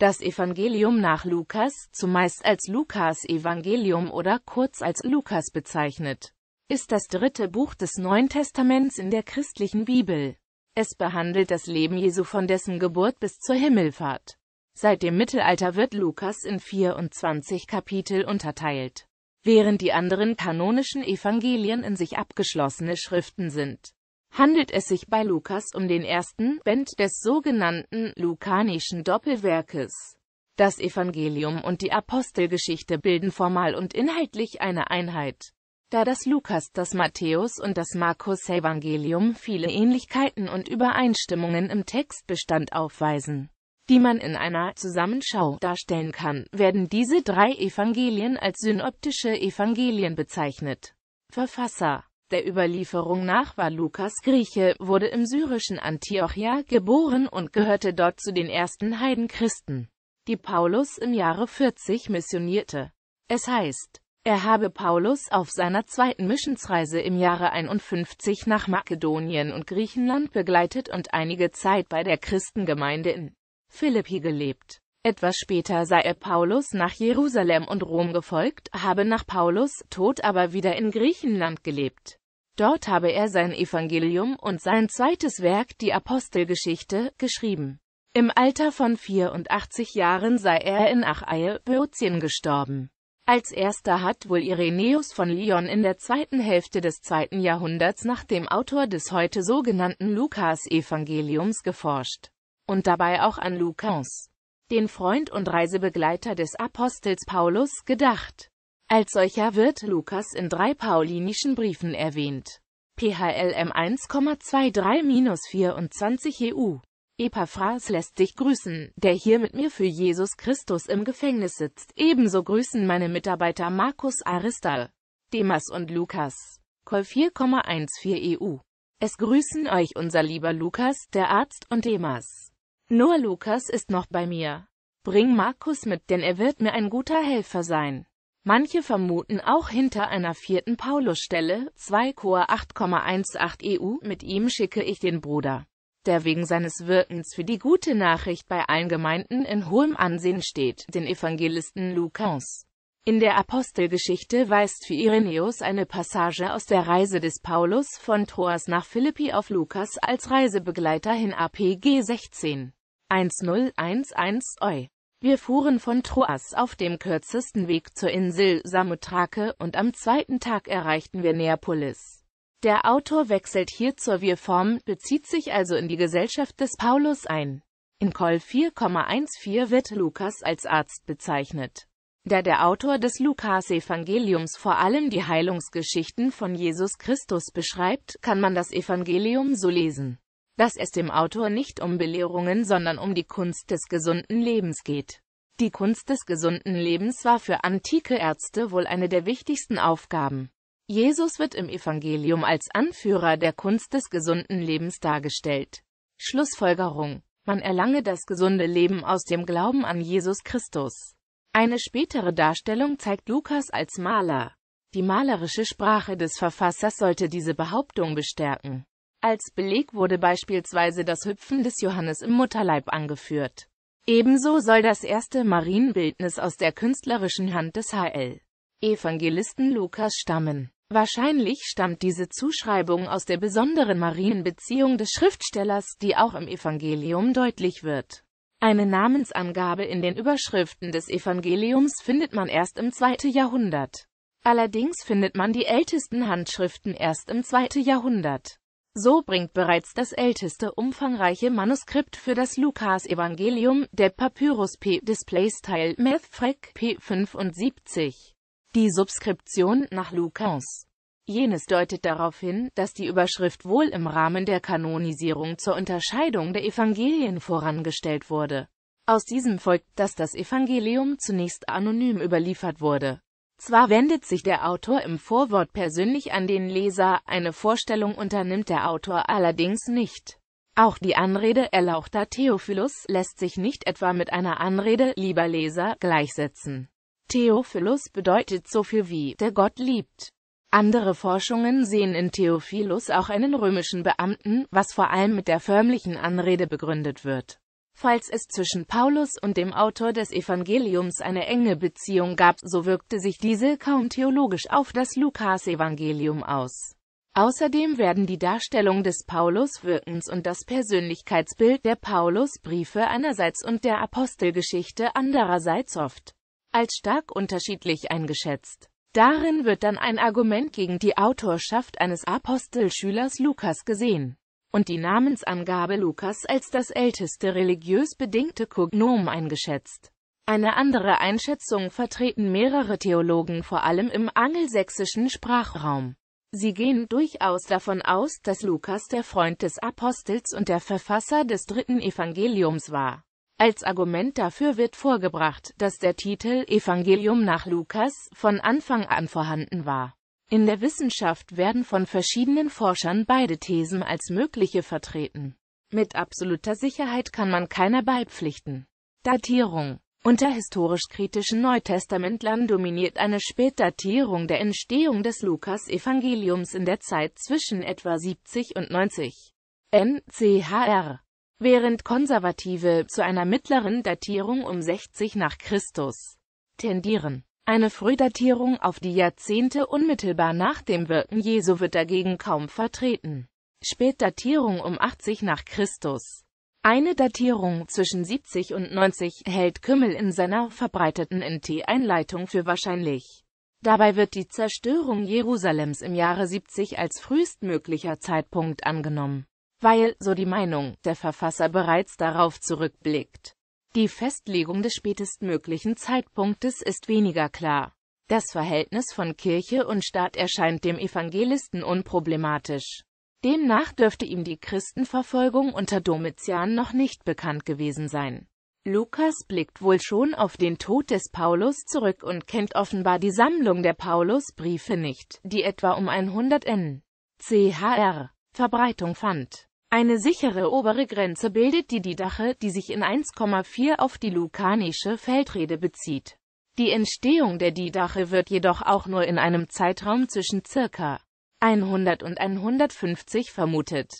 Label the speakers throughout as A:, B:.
A: Das Evangelium nach Lukas, zumeist als Lukas-Evangelium oder kurz als Lukas bezeichnet, ist das dritte Buch des Neuen Testaments in der christlichen Bibel. Es behandelt das Leben Jesu von dessen Geburt bis zur Himmelfahrt. Seit dem Mittelalter wird Lukas in 24 Kapitel unterteilt, während die anderen kanonischen Evangelien in sich abgeschlossene Schriften sind handelt es sich bei Lukas um den ersten Band des sogenannten lukanischen Doppelwerkes. Das Evangelium und die Apostelgeschichte bilden formal und inhaltlich eine Einheit. Da das Lukas, das Matthäus und das Markus-Evangelium viele Ähnlichkeiten und Übereinstimmungen im Textbestand aufweisen, die man in einer Zusammenschau darstellen kann, werden diese drei Evangelien als synoptische Evangelien bezeichnet. Verfasser der Überlieferung nach war Lukas Grieche, wurde im syrischen Antiochia geboren und gehörte dort zu den ersten Heidenchristen, die Paulus im Jahre 40 missionierte. Es heißt, er habe Paulus auf seiner zweiten Missionsreise im Jahre 51 nach Makedonien und Griechenland begleitet und einige Zeit bei der Christengemeinde in Philippi gelebt. Etwas später sei er Paulus nach Jerusalem und Rom gefolgt, habe nach Paulus Tod aber wieder in Griechenland gelebt. Dort habe er sein Evangelium und sein zweites Werk, die Apostelgeschichte, geschrieben. Im Alter von 84 Jahren sei er in Achaie, Böotien gestorben. Als erster hat wohl Irenäus von Lyon in der zweiten Hälfte des zweiten Jahrhunderts nach dem Autor des heute sogenannten Lukas-Evangeliums geforscht. Und dabei auch an Lukas, den Freund und Reisebegleiter des Apostels Paulus, gedacht. Als solcher wird Lukas in drei paulinischen Briefen erwähnt. PHLM 1,23-24 EU. Epaphras lässt dich grüßen, der hier mit mir für Jesus Christus im Gefängnis sitzt. Ebenso grüßen meine Mitarbeiter Markus Aristal, Demas und Lukas. Call 4,14 EU. Es grüßen euch unser lieber Lukas, der Arzt und Demas. Nur Lukas ist noch bei mir. Bring Markus mit, denn er wird mir ein guter Helfer sein. Manche vermuten auch hinter einer vierten Paulusstelle, 2 Chor 8,18 EU, mit ihm schicke ich den Bruder, der wegen seines Wirkens für die gute Nachricht bei allen Gemeinden in hohem Ansehen steht, den Evangelisten Lukas. In der Apostelgeschichte weist für Irenäus eine Passage aus der Reise des Paulus von Troas nach Philippi auf Lukas als Reisebegleiter hin APG 16. 1011 Eu. Wir fuhren von Troas auf dem kürzesten Weg zur Insel Samothrake und am zweiten Tag erreichten wir Neapolis. Der Autor wechselt hier zur Wirform, bezieht sich also in die Gesellschaft des Paulus ein. In Kol 4,14 wird Lukas als Arzt bezeichnet. Da der Autor des Lukas-Evangeliums vor allem die Heilungsgeschichten von Jesus Christus beschreibt, kann man das Evangelium so lesen dass es dem Autor nicht um Belehrungen, sondern um die Kunst des gesunden Lebens geht. Die Kunst des gesunden Lebens war für antike Ärzte wohl eine der wichtigsten Aufgaben. Jesus wird im Evangelium als Anführer der Kunst des gesunden Lebens dargestellt. Schlussfolgerung. Man erlange das gesunde Leben aus dem Glauben an Jesus Christus. Eine spätere Darstellung zeigt Lukas als Maler. Die malerische Sprache des Verfassers sollte diese Behauptung bestärken. Als Beleg wurde beispielsweise das Hüpfen des Johannes im Mutterleib angeführt. Ebenso soll das erste Marienbildnis aus der künstlerischen Hand des HL. Evangelisten Lukas stammen. Wahrscheinlich stammt diese Zuschreibung aus der besonderen Marienbeziehung des Schriftstellers, die auch im Evangelium deutlich wird. Eine Namensangabe in den Überschriften des Evangeliums findet man erst im 2. Jahrhundert. Allerdings findet man die ältesten Handschriften erst im 2. Jahrhundert. So bringt bereits das älteste umfangreiche Manuskript für das Lukas-Evangelium, der Papyrus P. Displays Teil Methfrek P75, die Subskription nach Lukas. Jenes deutet darauf hin, dass die Überschrift wohl im Rahmen der Kanonisierung zur Unterscheidung der Evangelien vorangestellt wurde. Aus diesem folgt, dass das Evangelium zunächst anonym überliefert wurde. Zwar wendet sich der Autor im Vorwort persönlich an den Leser, eine Vorstellung unternimmt der Autor allerdings nicht. Auch die Anrede erlauchter Theophilus lässt sich nicht etwa mit einer Anrede, lieber Leser, gleichsetzen. Theophilus bedeutet so viel wie, der Gott liebt. Andere Forschungen sehen in Theophilus auch einen römischen Beamten, was vor allem mit der förmlichen Anrede begründet wird Falls es zwischen Paulus und dem Autor des Evangeliums eine enge Beziehung gab, so wirkte sich diese kaum theologisch auf das Lukas-Evangelium aus. Außerdem werden die Darstellung des Paulus-Wirkens und das Persönlichkeitsbild der Paulus-Briefe einerseits und der Apostelgeschichte andererseits oft als stark unterschiedlich eingeschätzt. Darin wird dann ein Argument gegen die Autorschaft eines Apostelschülers Lukas gesehen und die Namensangabe Lukas als das älteste religiös bedingte Kognom eingeschätzt. Eine andere Einschätzung vertreten mehrere Theologen vor allem im angelsächsischen Sprachraum. Sie gehen durchaus davon aus, dass Lukas der Freund des Apostels und der Verfasser des dritten Evangeliums war. Als Argument dafür wird vorgebracht, dass der Titel Evangelium nach Lukas von Anfang an vorhanden war. In der Wissenschaft werden von verschiedenen Forschern beide Thesen als mögliche vertreten. Mit absoluter Sicherheit kann man keiner beipflichten. Datierung Unter historisch-kritischen Neutestamentlern dominiert eine Spätdatierung der Entstehung des Lukas-Evangeliums in der Zeit zwischen etwa 70 und 90 NCHR, während Konservative zu einer mittleren Datierung um 60 nach Christus tendieren. Eine Frühdatierung auf die Jahrzehnte unmittelbar nach dem Wirken Jesu wird dagegen kaum vertreten. Spätdatierung um 80 nach Christus. Eine Datierung zwischen 70 und 90 hält Kümmel in seiner verbreiteten NT-Einleitung für wahrscheinlich. Dabei wird die Zerstörung Jerusalems im Jahre 70 als frühestmöglicher Zeitpunkt angenommen, weil, so die Meinung, der Verfasser bereits darauf zurückblickt. Die Festlegung des spätestmöglichen Zeitpunktes ist weniger klar. Das Verhältnis von Kirche und Staat erscheint dem Evangelisten unproblematisch. Demnach dürfte ihm die Christenverfolgung unter Domitian noch nicht bekannt gewesen sein. Lukas blickt wohl schon auf den Tod des Paulus zurück und kennt offenbar die Sammlung der Paulusbriefe nicht, die etwa um 100 n. chr. Verbreitung fand. Eine sichere obere Grenze bildet die Didache, die sich in 1,4 auf die lukanische Feldrede bezieht. Die Entstehung der Didache wird jedoch auch nur in einem Zeitraum zwischen circa 100 und 150 vermutet.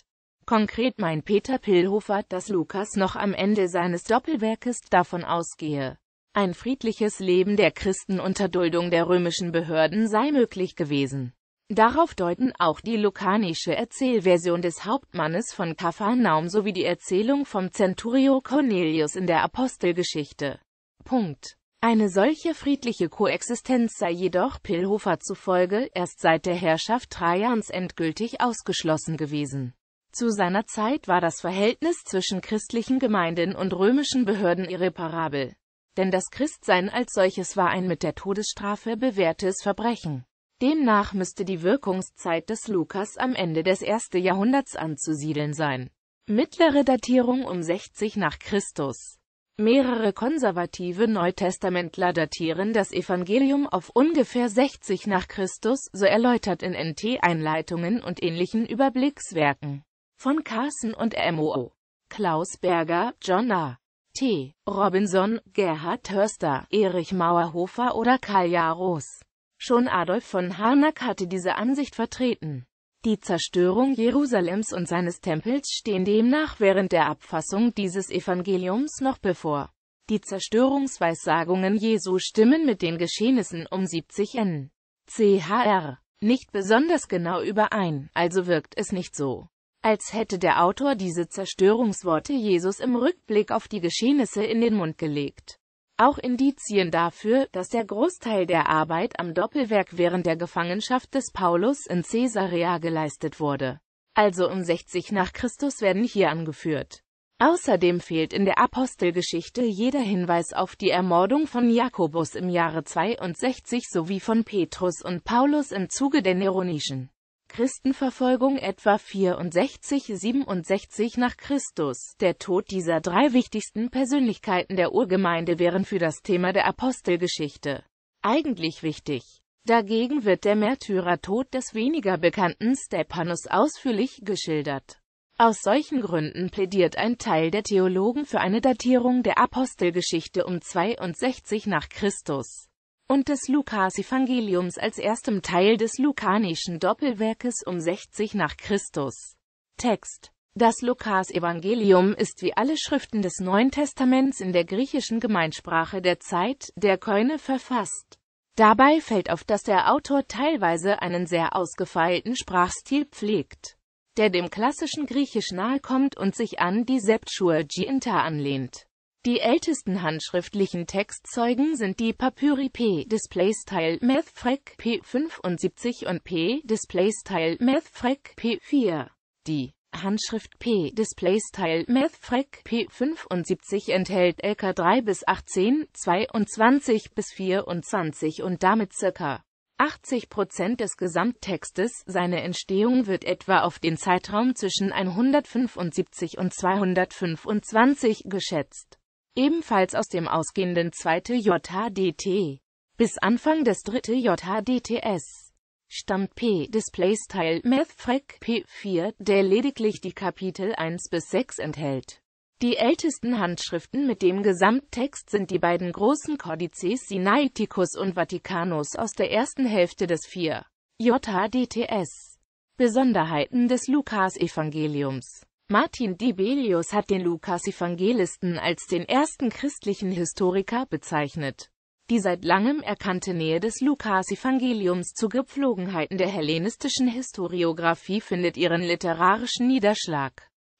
A: Konkret meint Peter Pillhofer, dass Lukas noch am Ende seines Doppelwerkes davon ausgehe, ein friedliches Leben der Christen unter Duldung der römischen Behörden sei möglich gewesen. Darauf deuten auch die lukanische Erzählversion des Hauptmannes von Kapharnaum sowie die Erzählung vom Centurio Cornelius in der Apostelgeschichte. Punkt. Eine solche friedliche Koexistenz sei jedoch Pilhofer zufolge erst seit der Herrschaft Trajans endgültig ausgeschlossen gewesen. Zu seiner Zeit war das Verhältnis zwischen christlichen Gemeinden und römischen Behörden irreparabel. Denn das Christsein als solches war ein mit der Todesstrafe bewährtes Verbrechen. Demnach müsste die Wirkungszeit des Lukas am Ende des 1. Jahrhunderts anzusiedeln sein. Mittlere Datierung um 60 nach Christus. Mehrere konservative Neutestamentler datieren das Evangelium auf ungefähr 60 nach Christus, so erläutert in NT-Einleitungen und ähnlichen Überblickswerken von Carson und M.O. Klaus Berger, John A. T. Robinson, Gerhard Hörster, Erich Mauerhofer oder Karl Jaros. Schon Adolf von Harnack hatte diese Ansicht vertreten. Die Zerstörung Jerusalems und seines Tempels stehen demnach während der Abfassung dieses Evangeliums noch bevor. Die Zerstörungsweissagungen Jesu stimmen mit den Geschehnissen um 70 n. chr. nicht besonders genau überein, also wirkt es nicht so, als hätte der Autor diese Zerstörungsworte Jesus im Rückblick auf die Geschehnisse in den Mund gelegt auch Indizien dafür, dass der Großteil der Arbeit am Doppelwerk während der Gefangenschaft des Paulus in Caesarea geleistet wurde. Also um 60 nach Christus werden hier angeführt. Außerdem fehlt in der Apostelgeschichte jeder Hinweis auf die Ermordung von Jakobus im Jahre 62 sowie von Petrus und Paulus im Zuge der Neronischen Christenverfolgung etwa 64-67 nach Christus. Der Tod dieser drei wichtigsten Persönlichkeiten der Urgemeinde wären für das Thema der Apostelgeschichte eigentlich wichtig. Dagegen wird der Märtyrertod des weniger bekannten Stephanus ausführlich geschildert. Aus solchen Gründen plädiert ein Teil der Theologen für eine Datierung der Apostelgeschichte um 62 nach Christus und des Lukas-Evangeliums als erstem Teil des lukanischen Doppelwerkes um 60 nach Christus. Text das Lukas-Evangelium ist wie alle Schriften des Neuen Testaments in der griechischen Gemeinsprache der Zeit, der Keune verfasst. Dabei fällt auf, dass der Autor teilweise einen sehr ausgefeilten Sprachstil pflegt, der dem klassischen Griechisch nahekommt und sich an die Septuaginta anlehnt. Die ältesten handschriftlichen Textzeugen sind die Papyri P. Displaystyle Mathfrec P75 und P. Displaystyle Mathfrec P4. Die Handschrift P. Displaystyle Mathfrec P75 enthält LK 3 bis 18, 22 bis 24 und damit circa 80 Prozent des Gesamttextes, seine Entstehung wird etwa auf den Zeitraum zwischen 175 und 225 geschätzt ebenfalls aus dem ausgehenden 2. JHDT. Bis Anfang des 3. JHDTS stammt P. Displaystyle Mathfrek P4, der lediglich die Kapitel 1 bis 6 enthält. Die ältesten Handschriften mit dem Gesamttext sind die beiden großen Kodizes Sinaiticus und Vaticanus aus der ersten Hälfte des 4. JHDTS. Besonderheiten des Lukas-Evangeliums Martin Dibelius hat den Lukas-Evangelisten als den ersten christlichen Historiker bezeichnet. Die seit langem erkannte Nähe des Lukas-Evangeliums zu Gepflogenheiten der hellenistischen Historiographie findet ihren literarischen Niederschlag.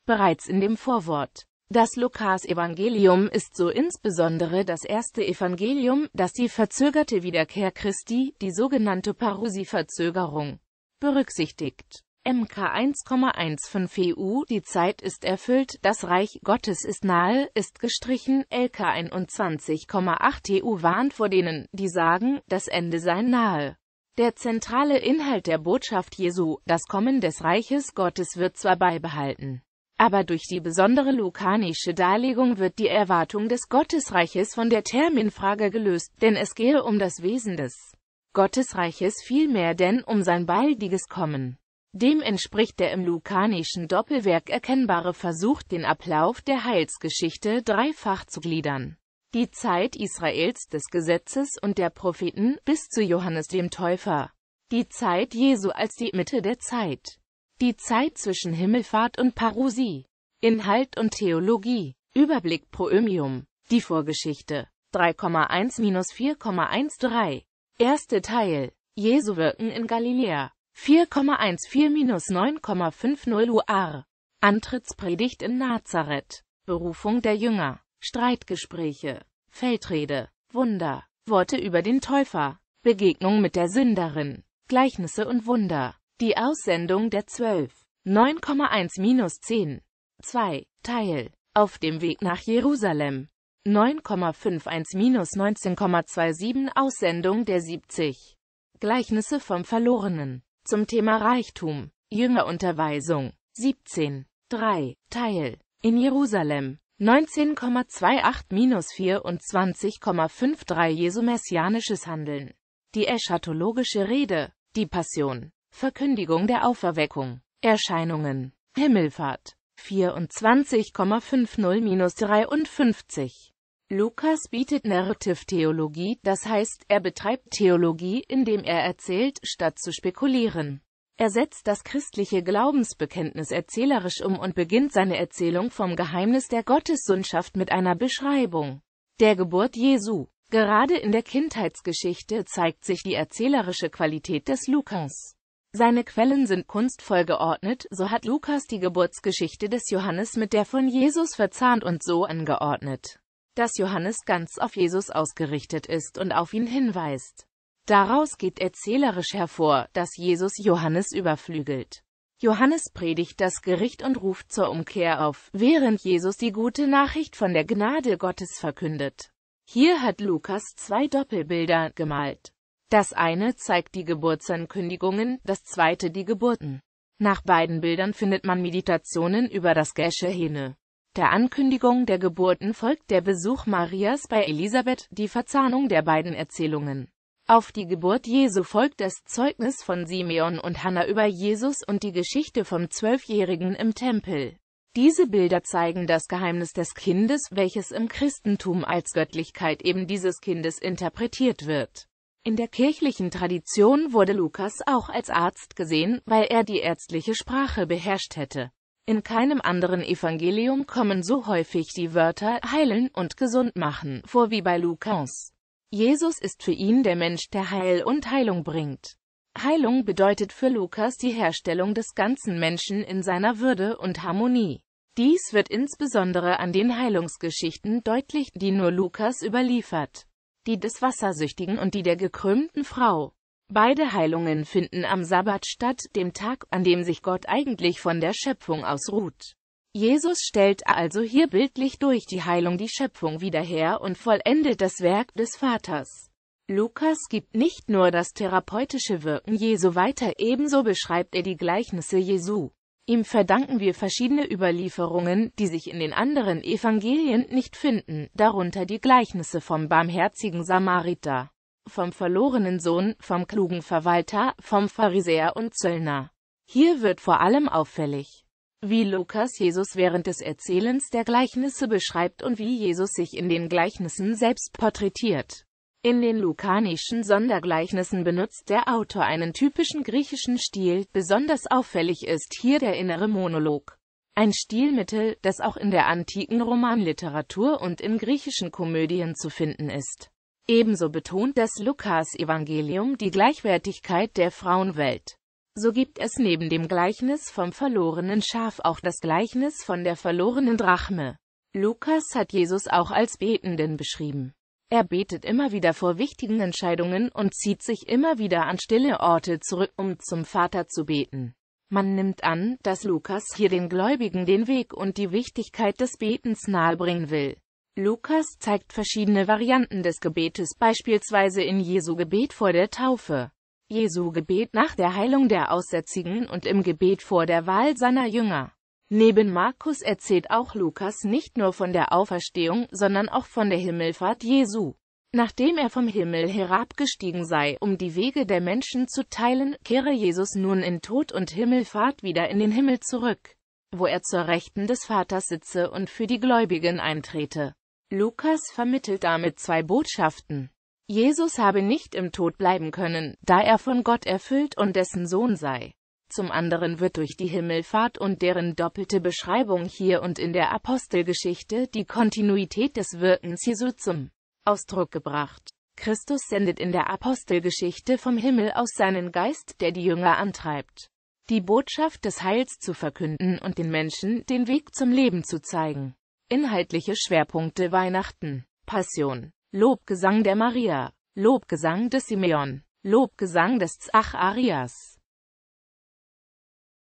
A: Bereits in dem Vorwort. Das Lukas-Evangelium ist so insbesondere das erste Evangelium, das die verzögerte Wiederkehr Christi, die sogenannte parusi verzögerung berücksichtigt. MK 1,15 EU, die Zeit ist erfüllt, das Reich Gottes ist nahe, ist gestrichen, LK 21,8 EU warnt vor denen, die sagen, das Ende sei nahe. Der zentrale Inhalt der Botschaft Jesu, das Kommen des Reiches Gottes wird zwar beibehalten, aber durch die besondere lukanische Darlegung wird die Erwartung des Gottesreiches von der Terminfrage gelöst, denn es gehe um das Wesen des Gottesreiches vielmehr denn um sein baldiges Kommen. Dem entspricht der im lukanischen Doppelwerk erkennbare Versuch, den Ablauf der Heilsgeschichte dreifach zu gliedern. Die Zeit Israels des Gesetzes und der Propheten bis zu Johannes dem Täufer. Die Zeit Jesu als die Mitte der Zeit. Die Zeit zwischen Himmelfahrt und Parousie. Inhalt und Theologie. Überblick Proömium. Die Vorgeschichte. 3,1-4,13. Erste Teil. Jesu Wirken in Galiläa. 4,14-9,50 UR. Antrittspredigt in Nazareth. Berufung der Jünger. Streitgespräche. Feldrede. Wunder. Worte über den Täufer. Begegnung mit der Sünderin. Gleichnisse und Wunder. Die Aussendung der Zwölf. 9,1-10. 2. Teil. Auf dem Weg nach Jerusalem. 9,51-19,27 Aussendung der 70. Gleichnisse vom Verlorenen. Zum Thema Reichtum. Jüngerunterweisung. 17. 3. Teil. In Jerusalem. 19,28-24,53 Jesu messianisches Handeln. Die eschatologische Rede. Die Passion. Verkündigung der Auferweckung. Erscheinungen. Himmelfahrt. 24,50-53 Lukas bietet Narrative-Theologie, das heißt, er betreibt Theologie, indem er erzählt, statt zu spekulieren. Er setzt das christliche Glaubensbekenntnis erzählerisch um und beginnt seine Erzählung vom Geheimnis der Gottessundschaft mit einer Beschreibung der Geburt Jesu. Gerade in der Kindheitsgeschichte zeigt sich die erzählerische Qualität des Lukas. Seine Quellen sind kunstvoll geordnet, so hat Lukas die Geburtsgeschichte des Johannes mit der von Jesus verzahnt und so angeordnet dass Johannes ganz auf Jesus ausgerichtet ist und auf ihn hinweist. Daraus geht erzählerisch hervor, dass Jesus Johannes überflügelt. Johannes predigt das Gericht und ruft zur Umkehr auf, während Jesus die gute Nachricht von der Gnade Gottes verkündet. Hier hat Lukas zwei Doppelbilder gemalt. Das eine zeigt die Geburtsankündigungen, das zweite die Geburten. Nach beiden Bildern findet man Meditationen über das Geschehene. Der Ankündigung der Geburten folgt der Besuch Marias bei Elisabeth, die Verzahnung der beiden Erzählungen. Auf die Geburt Jesu folgt das Zeugnis von Simeon und Hanna über Jesus und die Geschichte vom Zwölfjährigen im Tempel. Diese Bilder zeigen das Geheimnis des Kindes, welches im Christentum als Göttlichkeit eben dieses Kindes interpretiert wird. In der kirchlichen Tradition wurde Lukas auch als Arzt gesehen, weil er die ärztliche Sprache beherrscht hätte. In keinem anderen Evangelium kommen so häufig die Wörter heilen und gesund machen vor wie bei Lukas. Jesus ist für ihn der Mensch, der Heil und Heilung bringt. Heilung bedeutet für Lukas die Herstellung des ganzen Menschen in seiner Würde und Harmonie. Dies wird insbesondere an den Heilungsgeschichten deutlich, die nur Lukas überliefert. Die des Wassersüchtigen und die der gekrümmten Frau. Beide Heilungen finden am Sabbat statt, dem Tag, an dem sich Gott eigentlich von der Schöpfung ausruht. Jesus stellt also hier bildlich durch die Heilung die Schöpfung wieder her und vollendet das Werk des Vaters. Lukas gibt nicht nur das therapeutische Wirken Jesu weiter, ebenso beschreibt er die Gleichnisse Jesu. Ihm verdanken wir verschiedene Überlieferungen, die sich in den anderen Evangelien nicht finden, darunter die Gleichnisse vom barmherzigen Samariter vom verlorenen Sohn, vom klugen Verwalter, vom Pharisäer und Zöllner. Hier wird vor allem auffällig, wie Lukas Jesus während des Erzählens der Gleichnisse beschreibt und wie Jesus sich in den Gleichnissen selbst porträtiert. In den lukanischen Sondergleichnissen benutzt der Autor einen typischen griechischen Stil, besonders auffällig ist hier der innere Monolog. Ein Stilmittel, das auch in der antiken Romanliteratur und in griechischen Komödien zu finden ist. Ebenso betont das Lukas-Evangelium die Gleichwertigkeit der Frauenwelt. So gibt es neben dem Gleichnis vom verlorenen Schaf auch das Gleichnis von der verlorenen Drachme. Lukas hat Jesus auch als Betenden beschrieben. Er betet immer wieder vor wichtigen Entscheidungen und zieht sich immer wieder an stille Orte zurück, um zum Vater zu beten. Man nimmt an, dass Lukas hier den Gläubigen den Weg und die Wichtigkeit des Betens nahebringen will. Lukas zeigt verschiedene Varianten des Gebetes beispielsweise in Jesu Gebet vor der Taufe, Jesu Gebet nach der Heilung der Aussätzigen und im Gebet vor der Wahl seiner Jünger. Neben Markus erzählt auch Lukas nicht nur von der Auferstehung, sondern auch von der Himmelfahrt Jesu. Nachdem er vom Himmel herabgestiegen sei, um die Wege der Menschen zu teilen, kehre Jesus nun in Tod und Himmelfahrt wieder in den Himmel zurück, wo er zur Rechten des Vaters sitze und für die Gläubigen eintrete. Lukas vermittelt damit zwei Botschaften. Jesus habe nicht im Tod bleiben können, da er von Gott erfüllt und dessen Sohn sei. Zum anderen wird durch die Himmelfahrt und deren doppelte Beschreibung hier und in der Apostelgeschichte die Kontinuität des Wirkens Jesu zum Ausdruck gebracht. Christus sendet in der Apostelgeschichte vom Himmel aus seinen Geist, der die Jünger antreibt, die Botschaft des Heils zu verkünden und den Menschen den Weg zum Leben zu zeigen. Inhaltliche Schwerpunkte Weihnachten, Passion, Lobgesang der Maria, Lobgesang des Simeon, Lobgesang des Zacharias,